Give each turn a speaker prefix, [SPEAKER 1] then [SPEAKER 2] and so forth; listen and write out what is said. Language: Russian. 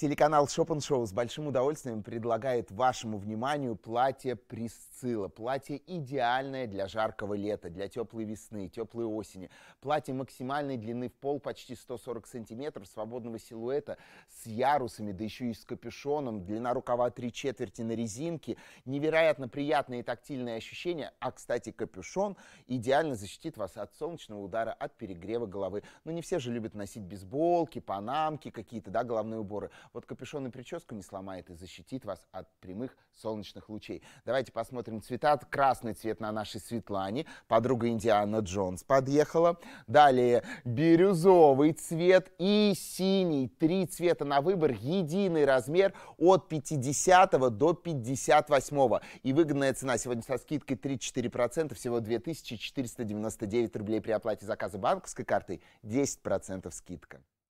[SPEAKER 1] Телеканал Шопен Шоу с большим удовольствием предлагает вашему вниманию платье Присцилла. Платье идеальное для жаркого лета, для теплой весны, теплой осени. Платье максимальной длины в пол почти 140 сантиметров, свободного силуэта, с ярусами, да еще и с капюшоном. Длина рукава три четверти на резинке. Невероятно приятные тактильные ощущения. А, кстати, капюшон идеально защитит вас от солнечного удара, от перегрева головы. Но не все же любят носить бейсболки, панамки какие-то, да, головные уборы. Вот капюшон и прическу не сломает и защитит вас от прямых солнечных лучей. Давайте посмотрим цвета. Красный цвет на нашей Светлане. Подруга Индиана Джонс подъехала. Далее бирюзовый цвет и синий. Три цвета на выбор. Единый размер от 50 до 58. И выгодная цена сегодня со скидкой 3-4 34%. Всего 2499 рублей при оплате заказа банковской картой. 10% скидка.